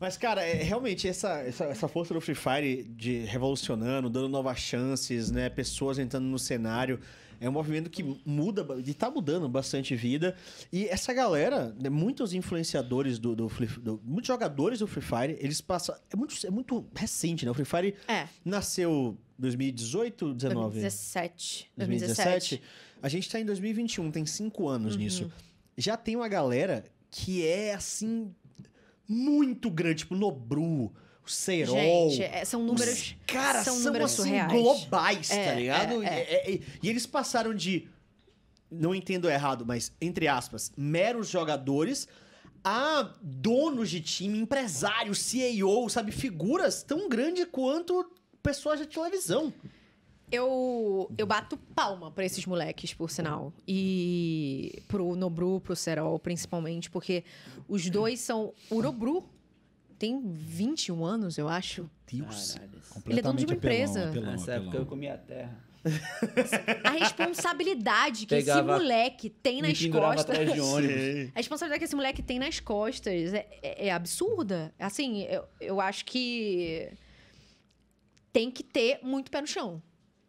Mas, cara, é, realmente, essa, essa, essa, força do Free Fire de revolucionando, dando novas chances, né? Pessoas entrando no cenário. É um movimento que muda, e tá mudando bastante vida. E essa galera, né, muitos influenciadores do, do, do, Muitos jogadores do Free Fire, eles passam. É muito, é muito recente, né? O Free Fire é. nasceu 2018, 2019? 2017. 2017. 2017. A gente tá em 2021, tem cinco anos uhum. nisso. Já tem uma galera que é assim. Muito grande, tipo, Nobru. o Serol. Gente, é, são números. Cara, são, são números assim, globais, tá é, tá ligado? É, é. e, e eles passaram de. Não entendo errado, mas, entre aspas, meros jogadores a donos de time, empresários, CEO, sabe? Figuras tão grandes quanto pessoas de televisão. Eu, eu bato palma para esses moleques, por sinal. E pro Nobru, pro Serol, principalmente, porque os dois são. O Nobru tem 21 anos, eu acho. Deus. Ele é dono de uma apelão, empresa. Apelão, Nessa época eu comia terra. A responsabilidade que Pegava, esse moleque tem nas costas. a responsabilidade que esse moleque tem nas costas é, é, é absurda. Assim, eu, eu acho que tem que ter muito pé no chão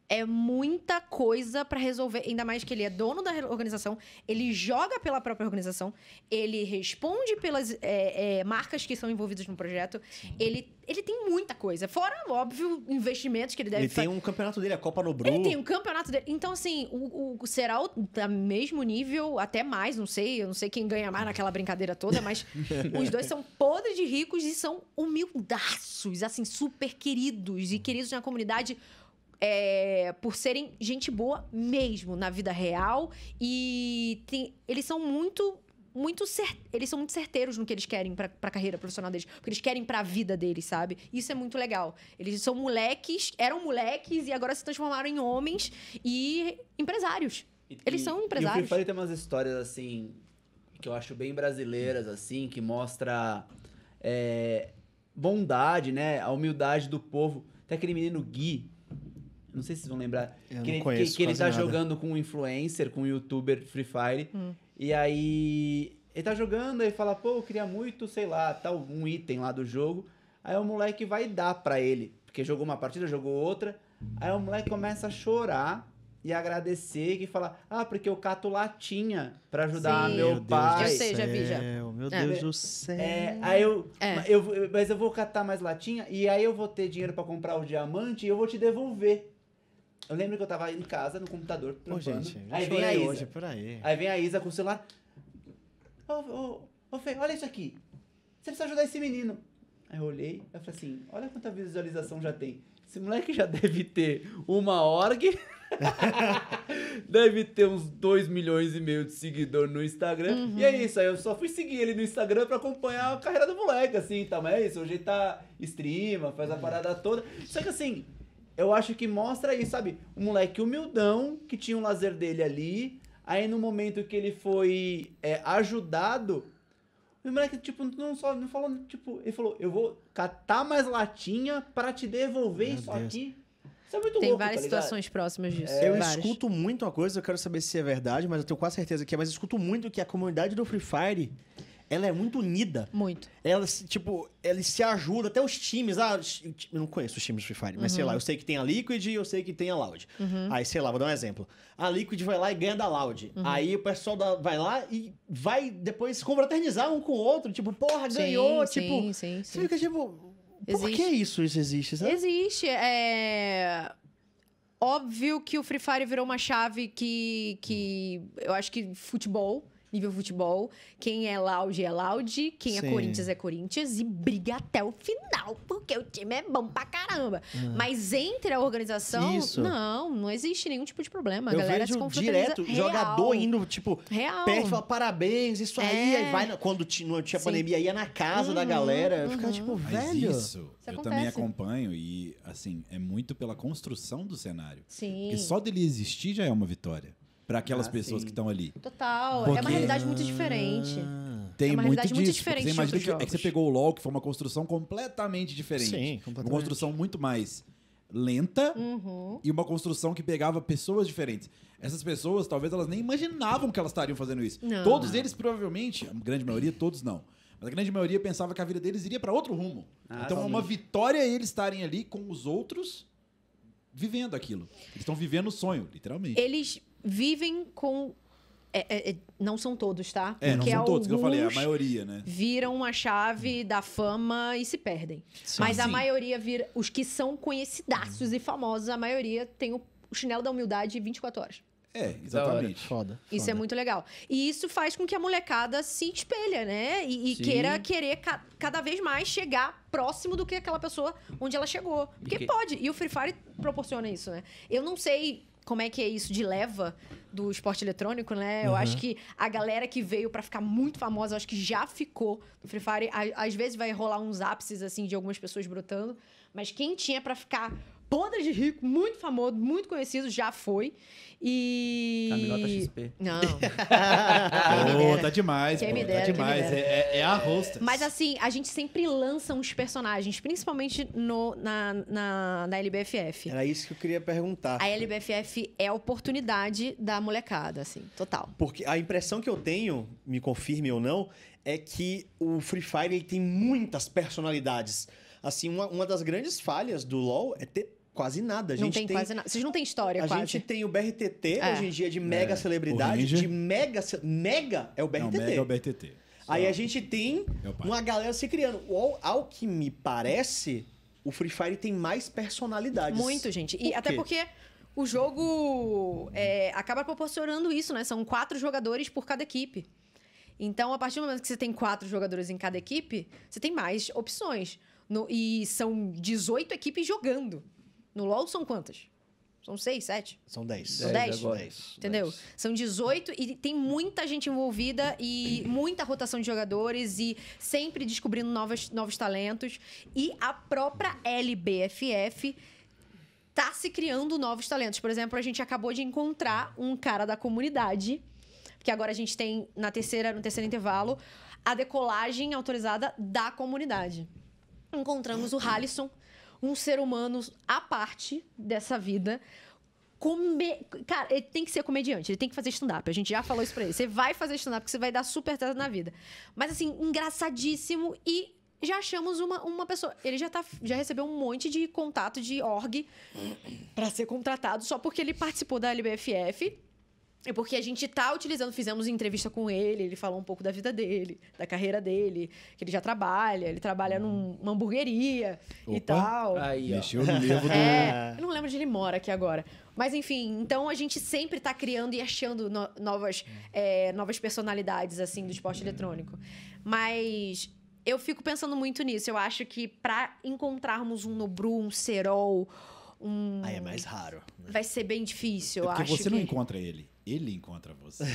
é muita coisa para resolver, ainda mais que ele é dono da organização, ele joga pela própria organização, ele responde pelas é, é, marcas que são envolvidas no projeto, ele, ele tem muita coisa. Fora, óbvio, investimentos que ele deve Ele fazer. tem um campeonato dele, a Copa no Bru. Ele tem um campeonato dele. Então, assim, o, o será o tá mesmo nível, até mais, não sei, eu não sei quem ganha mais naquela brincadeira toda, mas os dois são podres de ricos e são humildaços, assim, super queridos e queridos na comunidade é, por serem gente boa mesmo na vida real. E tem, eles são muito muito cer... eles são muito certeiros no que eles querem pra, a carreira profissional deles, porque eles querem pra vida deles, sabe? Isso é muito legal. Eles são moleques, eram moleques e agora se transformaram em homens e empresários. E, eles são empresários. E falei tem umas histórias assim que eu acho bem brasileiras assim, que mostra é, bondade, né? A humildade do povo. Tem aquele menino Gui não sei se vocês vão lembrar. Eu que, ele, conheço, que, que ele tá nada. jogando com um influencer, com um youtuber Free Fire. Hum. E aí ele tá jogando e fala, pô, eu queria muito, sei lá, tal um item lá do jogo. Aí o moleque vai dar para ele, porque jogou uma partida, jogou outra. Aí o moleque começa a chorar e agradecer e falar: "Ah, porque eu cato latinha para ajudar Sim. meu, meu pai". Deus eu sei, já vi já. Meu é. Deus é. do céu. É, aí eu, é. eu mas eu vou catar mais latinha e aí eu vou ter dinheiro para comprar o diamante e eu vou te devolver. Eu lembro que eu tava em casa, no computador, trampando. Ô, gente, aí vem a Isa. hoje por aí. Aí vem a Isa com o celular. Ô, ô, ô, Fê, olha isso aqui. Você precisa ajudar esse menino. Aí eu olhei, eu falei assim, olha quanta visualização já tem. Esse moleque já deve ter uma org, deve ter uns 2 milhões e meio de seguidor no Instagram. Uhum. E é uhum. isso, aí eu só fui seguir ele no Instagram para acompanhar a carreira do moleque, assim, tá? Mas é isso, hoje ele tá streama, faz a uhum. parada toda. Só que assim, eu acho que mostra aí, sabe? Um moleque humildão que tinha o um lazer dele ali. Aí no momento que ele foi é, ajudado, o moleque, tipo, não só não falou, tipo, ele falou, eu vou catar mais latinha para te devolver Meu isso Deus. aqui. Isso é muito Tem louco, várias tá situações próximas disso. É, eu várias. escuto muito uma coisa, eu quero saber se é verdade, mas eu tenho quase certeza que é, mas eu escuto muito que a comunidade do Free Fire ela é muito unida. Muito. Ela, tipo, eles se ajudam, até os times. Ah, eu não conheço os times do Free Fire, uhum. mas sei uhum. lá, eu sei que tem a Liquid e eu sei que tem a Loud. Uhum. Aí, sei lá, vou dar um exemplo. A Liquid vai lá e ganha da Loud. Uhum. Aí o pessoal da, vai lá e vai depois se confraternizar um com o outro. Tipo, porra, ganhou. Sim, tipo, sim, sim. fica tipo. Existe. Por que isso, isso existe? Sabe? Existe. É óbvio que o Free Fire virou uma chave que, que hum. eu acho que futebol nível futebol. Quem é Laude é Laude, quem é Sim. é Corinthians é Corinthians e briga até o final, porque o time é bom pra caramba. Ah. Mas entre a organização, Isso. não, não existe nenhum tipo de problema. A galera vejo se confronta direto, real. jogador indo, tipo, Real. perto e fala parabéns, isso aí. É. Aí vai, quando tinha Sim. pandemia, ia na casa uhum, da galera. Uhum. Ficava tipo, Mas velho. Isso, isso eu acontece. também acompanho e, assim, é muito pela construção do cenário. Sim. Porque só dele existir já é uma vitória para aquelas ah, pessoas sim. que estão ali. Total. Porque... É uma realidade muito diferente. Ah. Tem é uma muito disso. muito diferente. Você imagina que, é que você pegou o LoL, que foi uma construção completamente diferente. Sim, completamente. Uma construção muito mais lenta uhum. e uma construção que pegava pessoas diferentes. Essas pessoas, talvez elas nem imaginavam que elas estariam fazendo isso. Não. Todos eles, provavelmente, a grande maioria, todos não. Mas a grande maioria pensava que a vida deles iria para outro rumo. Ah, então é uma vitória eles estarem ali com os outros vivendo aquilo. Eles estão vivendo o sonho, literalmente. Eles vivem com é, é, é, não são todos, tá? É, Porque não são todos, que eu falei, é a maioria, né? Viram a chave da fama e se perdem. Sim, Mas a maioria vira. Os que são conhecidaços hum. e famosos, a maioria tem o, chinelo da humildade 24 horas. É, exatamente. Foda, Isso é foda. é muito legal. E isso faz com que a molecada se espelha, né? E, e queira querer ca cada vez mais chegar próximo do que aquela pessoa onde ela chegou. Porque que... pode. E o Free Fire proporciona isso, né? Eu não sei como é que é isso de leva do esporte eletrônico, né? Eu uhum. acho que a galera que veio para ficar muito famosa, eu acho que já ficou no Free Fire. Às vezes vai rolar uns ápices, assim, de algumas pessoas brotando. Mas quem tinha para ficar podre de rico, muito famoso, muito conhecido, já foi. E. Camilota XP. Não. oh, tá demais, quem pô, tá dera, tá demais. É, é, é a rosta. Mas assim, a gente sempre lança uns personagens, principalmente no, na, na, na LBFF. Era isso que eu queria perguntar. A LBFF é a oportunidade da molecada, assim, total. Porque a impressão que eu tenho, me confirme ou não, é que o Free Fire ele tem muitas personalidades assim, uma, uma das grandes falhas do LoL é ter quase nada. A gente não tem, tem quase nada. Vocês não têm história, a quase. A gente tem o BRTT, é. hoje em dia, de mega é. celebridade. De mega... Mega é o BRTT. Não, mega é o BRTT. Aí a gente tem uma galera se criando. Ao, ao que me parece, o Free Fire tem mais personalidades. Muito, gente. E até porque o jogo é, acaba proporcionando isso, né? São quatro jogadores por cada equipe. Então, a partir do momento que você tem quatro jogadores em cada equipe, você tem mais opções. No, e são 18 equipes jogando. No LoL são quantas? São seis, sete? São dez. São dez? dez? dez. Entendeu? Dez. São 18 e tem muita gente envolvida e muita rotação de jogadores e sempre descobrindo novos novos talentos. E a própria LBFF tá se criando novos talentos. Por exemplo, a gente acabou de encontrar um cara da comunidade, porque agora a gente tem na terceira, no terceiro intervalo, a decolagem autorizada da comunidade encontramos o Halisson, um ser humano à parte dessa vida. Come... Cara, ele tem que ser comediante, ele tem que fazer stand-up. A gente já falou isso pra ele. Você vai fazer stand-up, porque você vai dar super teta na vida. Mas, assim, engraçadíssimo e já achamos uma, uma pessoa. Ele já, tá, já recebeu um monte de contato de org para ser contratado só porque ele participou da LBFF é porque a gente tá utilizando, fizemos entrevista com ele, ele falou um pouco da vida dele, da carreira dele, que ele já trabalha, ele trabalha hum. numa hamburgueria Opa. e tal. Aí, ó. Mexeu no livro do... É, eu não lembro de ele mora aqui agora. Mas enfim, então a gente sempre tá criando e achando no, novas, é, novas personalidades, assim, do esporte hum. eletrônico. Mas eu fico pensando muito nisso. Eu acho que para encontrarmos um Nobru, um Serol, um... Aí é mais raro. Né? Vai ser bem difícil, é acho. Porque você que... não encontra ele ele encontra você.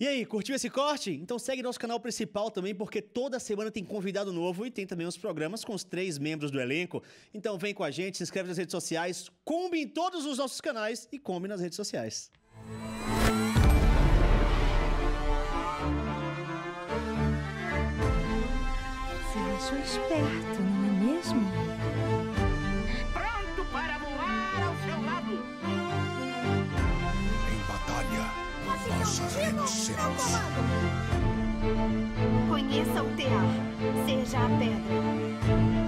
E aí, curtiu esse corte? Então segue nosso canal principal também, porque toda semana tem convidado novo e tem também os programas com os três membros do elenco. Então vem com a gente, se inscreve nas redes sociais, combe em todos os nossos canais e combe nas redes sociais. Você esperto, não é mesmo? Contínuo comando. Conheça o tear. Seja a pedra.